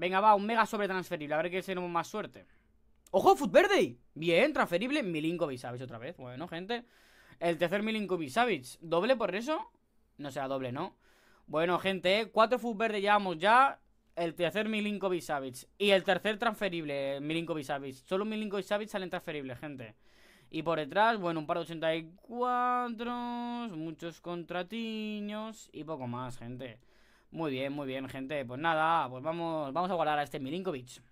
Venga, va, un mega sobre transferible. A ver qué tenemos más suerte. ¡Ojo, Food Verde! Bien, transferible. Milinkovic Savic otra vez. Bueno, gente. El tercer Milinkovic Savic. ¿Doble por eso? No sea doble, ¿no? Bueno, gente, ¿eh? cuatro Food Verde llevamos ya. El tercer Milinkovic Savic. Y el tercer transferible, eh, Milinkovic Savic. Solo Milinkovic Savic salen transferibles, gente. Y por detrás, bueno, un par de 84. Muchos contratiños. Y poco más, gente. Muy bien, muy bien, gente. Pues nada, pues vamos, vamos a guardar a este Milinkovic.